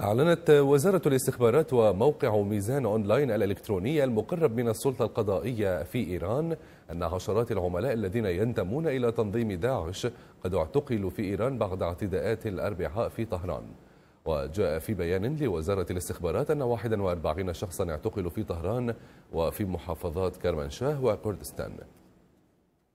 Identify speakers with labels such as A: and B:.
A: أعلنت وزارة الاستخبارات وموقع ميزان أونلاين الإلكتروني المقرب من السلطة القضائية في إيران أن عشرات العملاء الذين ينتمون إلى تنظيم داعش قد اعتقلوا في إيران بعد اعتداءات الأربعاء في طهران وجاء في بيان لوزارة الاستخبارات أن 41 شخصا اعتقلوا في طهران وفي محافظات كرمانشاه وكردستان